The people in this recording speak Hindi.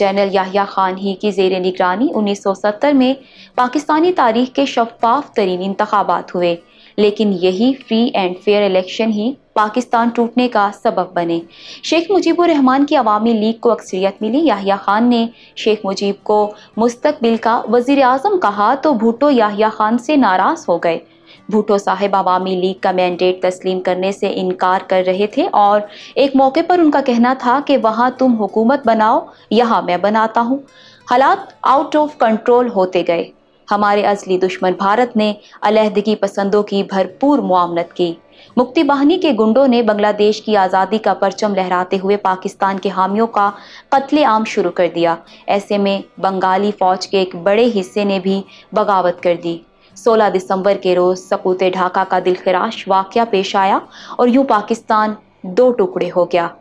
जनरल याहिया खान ही की जेर निगरानी 1970 में पाकिस्तानी तारीख के शफाफ तरीन इंतबात हुए लेकिन यही फ्री एंड फेयर इलेक्शन ही पाकिस्तान टूटने का सबब बने शेख मुजीबरहमान की अवामी लीग को अक्सरियत मिली याहिया खान ने शेख मुजीब को मुस्तबिल का वज़ी अजम कहा तो भुटो याहिया खान से नाराज़ हो गए भुटो साहिब अवामी लीग का मैंडेट तस्लीम करने से इनकार कर रहे थे और एक मौके पर उनका कहना था कि वहाँ तुम हुकूमत बनाओ यहाँ मैं बनाता हूँ हालात आउट ऑफ कंट्रोल होते गए हमारे असली दुश्मन भारत ने अलहदगी पसंदों की भरपूर मुआमलत की मुक्ति बहनी के गुंडों ने बांग्लादेश की आज़ादी का परचम लहराते हुए पाकिस्तान के हामियों का कत्ले आम शुरू कर दिया ऐसे में बंगाली फ़ौज के एक बड़े हिस्से ने भी बगावत कर दी 16 दिसंबर के रोज़ सपूत ढाका का दिलखराश वाक्य पेश आया और यूं पाकिस्तान दो टुकड़े हो गया